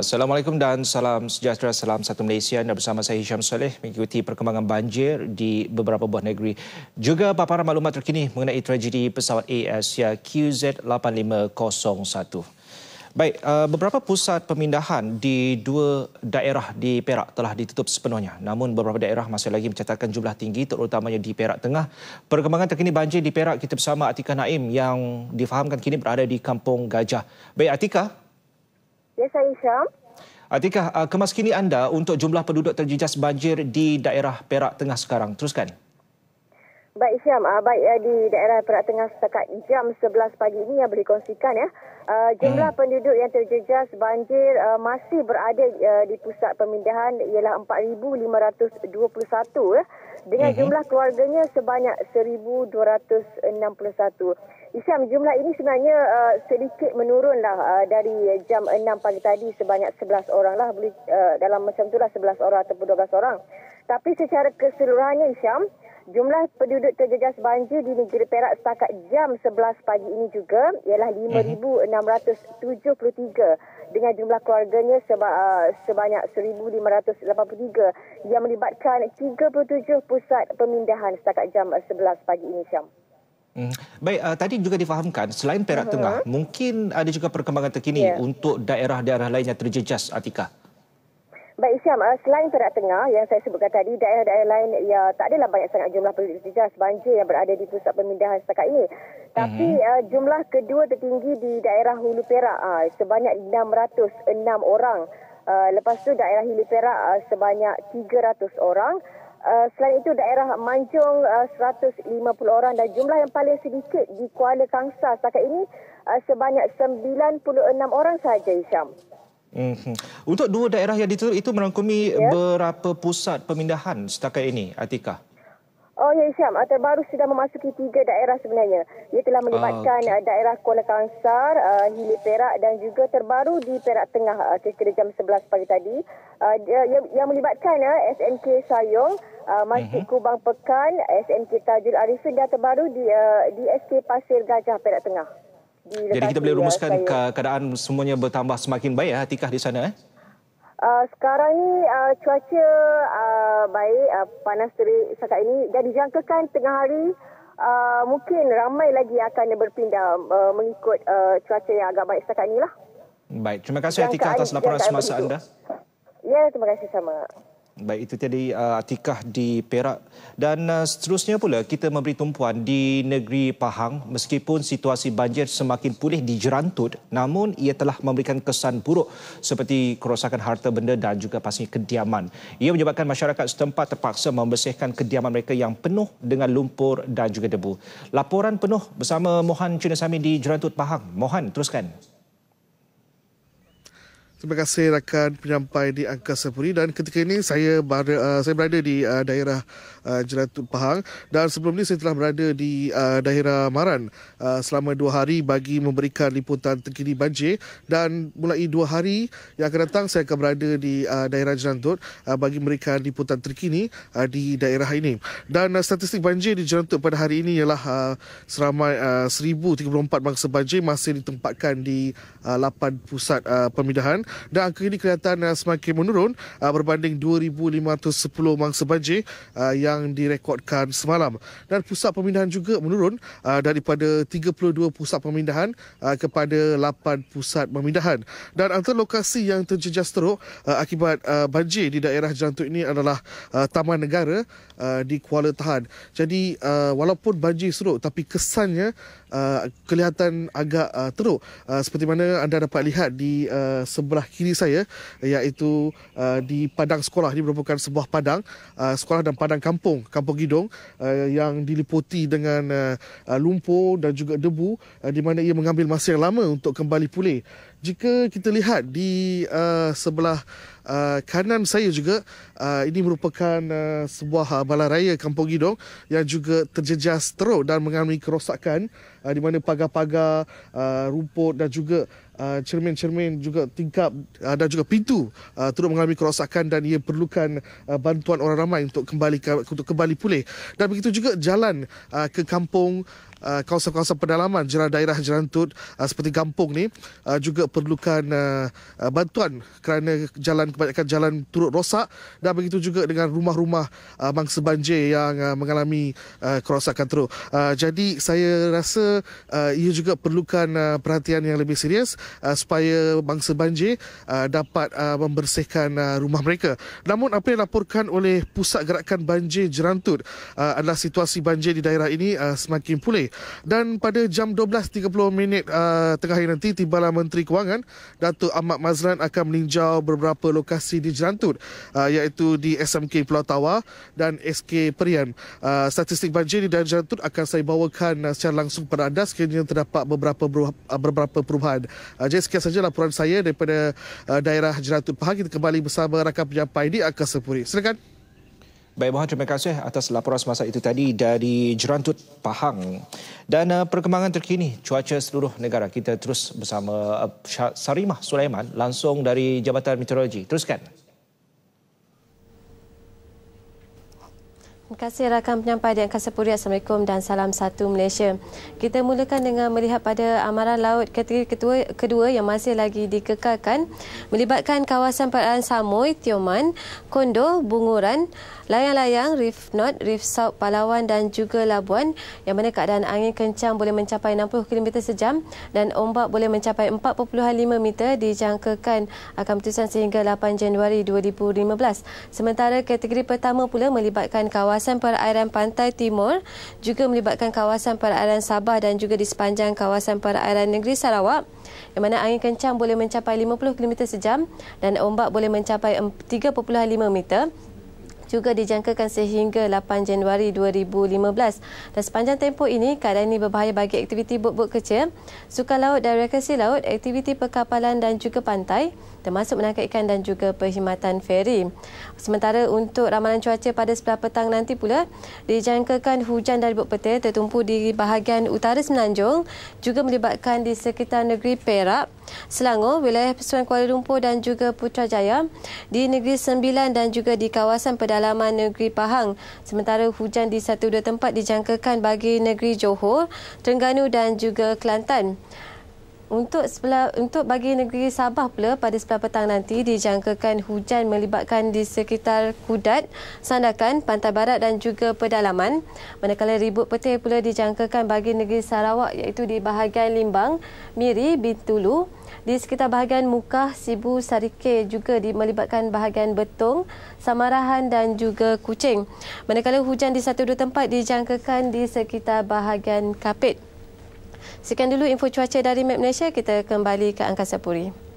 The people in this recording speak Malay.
Assalamualaikum dan salam sejahtera, salam satu Malaysia dan bersama saya Hisham Soleh mengikuti perkembangan banjir di beberapa buah negeri. Juga paparan maklumat terkini mengenai tragedi pesawat Asia ya, QZ8501. Baik, eh, beberapa pusat pemindahan di dua daerah di Perak telah ditutup sepenuhnya. Namun beberapa daerah masih lagi mencatatkan jumlah tinggi terutamanya di Perak Tengah. Perkembangan terkini banjir di Perak kita bersama Atika Naim yang difahamkan kini berada di Kampung Gajah. Baik Atika, Ya, saya Syam. Atikah, ah, kemaskini anda untuk jumlah penduduk terjejas banjir di daerah Perak Tengah sekarang. Teruskan. Baik Syam, ah, baik ah, di daerah Perak Tengah setakat jam 11 pagi ini yang boleh kongsikan ya. Jumlah hmm. penduduk yang terjejas banjir masih berada di pusat pemindahan ialah 4,521 ya. dengan hmm. jumlah keluarganya sebanyak 1,261. Isyam, jumlah ini sebenarnya uh, sedikit menurunlah uh, dari jam 6 pagi tadi sebanyak 11 orang lah. Uh, dalam macam itulah 11 orang ataupun 12 orang. Tapi secara keseluruhannya Isyam, jumlah penduduk terjejas banjir di negeri Perak setakat jam 11 pagi ini juga ialah 5,673 mhm. dengan jumlah keluarganya seba, uh, sebanyak 1,583 yang melibatkan 37 pusat pemindahan setakat jam 11 pagi ini Isyam. Hmm. Baik, uh, tadi juga difahamkan selain Perak uh-huh. Tengah, mungkin ada juga perkembangan terkini yeah. untuk daerah-daerah lain yang terjejas, Atika. Baik Isyam, uh, selain Perak Tengah yang saya sebutkan tadi, daerah-daerah lain ya tak adalah banyak sangat jumlah penduduk terjejas banjir yang berada di pusat pemindahan setakat ini. Mhm. Tapi mm-hmm. uh, jumlah kedua tertinggi di daerah Hulu Perak uh, sebanyak 606 orang. Uh, lepas tu daerah Hulu Perak uh, sebanyak 300 orang. Eh, selain itu daerah Manjung 150 eh, orang dan jumlah yang paling sedikit di Kuala Kangsa setakat ini eh, sebanyak 96 orang sahaja Isyam. Mm-hmm. Untuk dua daerah yang ditutup itu merangkumi yeah. berapa pusat pemindahan setakat ini Atikah? Oh ya Isyam, ah, terbaru sudah memasuki tiga daerah sebenarnya. Ia telah melibatkan uh, ah, okay. Ah, daerah Kuala Kangsar, uh, Hilir Perak dan juga terbaru di Perak Tengah uh, kira-kira jam 11 pagi tadi. Uh, yang, yang melibatkan uh, SNK Sayong, uh, Masjid uh-huh. Kubang Pekan, SNK Tajul Arifin dan terbaru di, uh, di SK Pasir Gajah Perak Tengah. Jadi kita boleh ya, rumuskan ya, keadaan semuanya bertambah semakin baik ya, Atikah di sana eh? Uh, sekarang ni uh, cuaca uh, baik, uh, panas terik setakat ini dan dijangkakan tengah hari uh, mungkin ramai lagi akan berpindah uh, mengikut uh, cuaca yang agak baik setakat inilah. Baik, terima kasih Atika atas laporan semasa anda. Ya, terima kasih sama. Baik itu tadi uh, atikah di Perak dan uh, seterusnya pula kita memberi tumpuan di negeri Pahang meskipun situasi banjir semakin pulih di Jerantut namun ia telah memberikan kesan buruk seperti kerosakan harta benda dan juga pastinya kediaman. Ia menyebabkan masyarakat setempat terpaksa membersihkan kediaman mereka yang penuh dengan lumpur dan juga debu. Laporan penuh bersama Mohan Cunasami di Jerantut Pahang. Mohan teruskan. Terima kasih rakan penyampai di Angkasa Puri dan ketika ini saya berada, uh, saya berada di uh, daerah uh, Jelatut Pahang dan sebelum ini saya telah berada di uh, daerah Maran uh, selama dua hari bagi memberikan liputan terkini banjir dan mulai dua hari yang akan datang saya akan berada di uh, daerah Jelatut uh, bagi memberikan liputan terkini uh, di daerah ini. Dan uh, statistik banjir di Jelatut pada hari ini ialah uh, seramai uh, 1,034 mangsa banjir masih ditempatkan di uh, 8 pusat uh, pemindahan dan angka ini kelihatan uh, semakin menurun uh, berbanding 2510 mangsa banjir uh, yang direkodkan semalam dan pusat pemindahan juga menurun uh, daripada 32 pusat pemindahan uh, kepada 8 pusat pemindahan dan antara lokasi yang terjejas teruk uh, akibat uh, banjir di daerah Jerantut ini adalah uh, Taman Negara uh, di Kuala Tahan jadi uh, walaupun banjir seruk tapi kesannya Uh, kelihatan agak uh, teruk uh, seperti mana anda dapat lihat di uh, sebelah kiri saya iaitu uh, di padang sekolah ini merupakan sebuah padang uh, sekolah dan padang kampung Kampung Gidong uh, yang diliputi dengan uh, uh, lumpur dan juga debu uh, di mana ia mengambil masa yang lama untuk kembali pulih jika kita lihat di uh, sebelah uh, kanan saya juga uh, ini merupakan uh, sebuah uh, balai raya Kampung Gidong yang juga terjejas teruk dan mengalami kerosakan uh, di mana pagar-pagar uh, rumput dan juga Uh, cermin-cermin juga tingkap uh, dan juga pintu uh, turut mengalami kerosakan dan ia perlukan uh, bantuan orang ramai untuk kembali ke, untuk kembali pulih dan begitu juga jalan uh, ke kampung Uh, kawasan-kawasan pedalaman jiran daerah Jerantut uh, seperti kampung ni uh, juga perlukan uh, uh, bantuan kerana jalan kebanyakan jalan turut rosak dan begitu juga dengan rumah-rumah uh, mangsa banjir yang uh, mengalami uh, kerosakan teruk. Uh, jadi saya rasa uh, ia juga perlukan uh, perhatian yang lebih serius uh, supaya bangsa banjir uh, dapat uh, membersihkan uh, rumah mereka. Namun apa yang dilaporkan oleh Pusat Gerakan Banjir Jerantut uh, adalah situasi banjir di daerah ini uh, semakin pulih. Dan pada jam 12.30 minit uh, tengah hari nanti tibalah Menteri Kewangan Datuk Ahmad Mazlan akan meninjau beberapa lokasi di Jerantut uh, iaitu di SMK Pulau Tawar dan SK Perian. Uh, statistik banjir di daerah Jerantut akan saya bawakan uh, secara langsung kepada anda sekiranya terdapat beberapa uh, beberapa perubahan Eh, Jadi sekian saja laporan saya daripada eh, daerah Jeratu Pahang. Kita kembali bersama rakan penyampai di Angka Sepuri. Silakan. Baik Mohan, terima kasih atas laporan semasa itu tadi dari Jerantut Pahang. Dan uh, perkembangan terkini cuaca seluruh negara kita terus bersama uh, Sarimah Sulaiman langsung dari Jabatan Meteorologi. Teruskan. Terima kasih rakan penyampai di Angkasa Puri. Assalamualaikum dan salam satu Malaysia. Kita mulakan dengan melihat pada amaran laut kategori kedua kedua yang masih lagi dikekalkan melibatkan kawasan perairan Samoy, Tioman, Kondo, Bunguran, Layang-layang, Reef North, Reef South, Palawan dan juga Labuan yang mana keadaan angin kencang boleh mencapai 60 km sejam dan ombak boleh mencapai 4.5 meter dijangkakan akan putusan sehingga 8 Januari 2015. Sementara kategori pertama pula melibatkan kawasan kawasan perairan pantai timur juga melibatkan kawasan perairan Sabah dan juga di sepanjang kawasan perairan negeri Sarawak di mana angin kencang boleh mencapai 50 km sejam dan ombak boleh mencapai 3.5 meter juga dijangkakan sehingga 8 Januari 2015. Dan sepanjang tempoh ini, keadaan ini berbahaya bagi aktiviti bot-bot kecil, suka laut dan rekreasi laut, aktiviti perkapalan dan juga pantai termasuk menangkap ikan dan juga perkhidmatan feri. Sementara untuk ramalan cuaca pada sebelah petang nanti pula, dijangkakan hujan dari buk petir tertumpu di bahagian utara Semenanjung juga melibatkan di sekitar negeri Perak. Selangor, wilayah Persatuan Kuala Lumpur dan juga Putrajaya di Negeri Sembilan dan juga di kawasan pedalaman Negeri Pahang. Sementara hujan di satu dua tempat dijangkakan bagi Negeri Johor, Terengganu dan juga Kelantan. Untuk sebelah, untuk bagi negeri Sabah pula pada sebelah petang nanti dijangkakan hujan melibatkan di sekitar Kudat, Sandakan, Pantai Barat dan juga pedalaman. Manakala ribut petir pula dijangkakan bagi negeri Sarawak iaitu di bahagian Limbang, Miri, Bintulu di sekitar bahagian muka, Sibu, Sarike juga melibatkan bahagian betung, Samarahan dan juga kucing. Manakala hujan di satu dua tempat dijangkakan di sekitar bahagian Kapit. Sekian dulu info cuaca dari Map Malaysia, kita kembali ke Angkasa Puri.